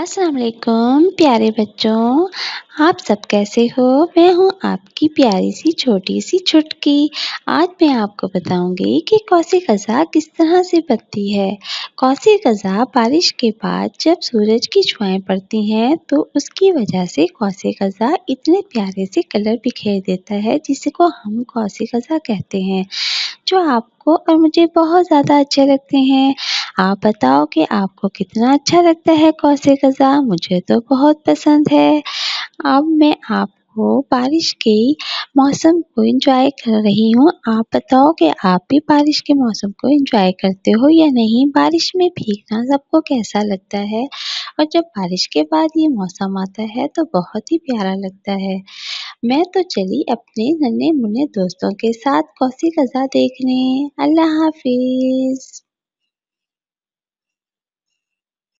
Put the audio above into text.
असलकुम प्यारे बच्चों आप सब कैसे हो मैं हूँ आपकी प्यारी सी छोटी सी छुटकी आज मैं आपको बताऊंगी कि कौसी ग़ज़ा किस तरह से बनती है कौसी ग़ज़ा बारिश के बाद जब सूरज की छुआएं पड़ती हैं तो उसकी वजह से कौसी ग़ज़ा इतने प्यारे से कलर बिखेर देता है जिसको हम कौसी ग़ज़ा कहते हैं जो आपको और मुझे बहुत ज़्यादा अच्छे लगते हैं आप बताओ कि आपको कितना अच्छा लगता है कौसे गज़ा मुझे तो बहुत पसंद है अब मैं आपको बारिश के मौसम को एंजॉय कर रही हूँ आप बताओ कि आप भी बारिश के मौसम को एंजॉय करते हो या नहीं बारिश में भीगना सबको कैसा लगता है और जब बारिश के बाद ये मौसम आता है तो बहुत ही प्यारा लगता है मैं तो चली अपने नन्हे मुन्ने दोस्तों के साथ कौसी गज़ा देखने अल्लाह हाफिज़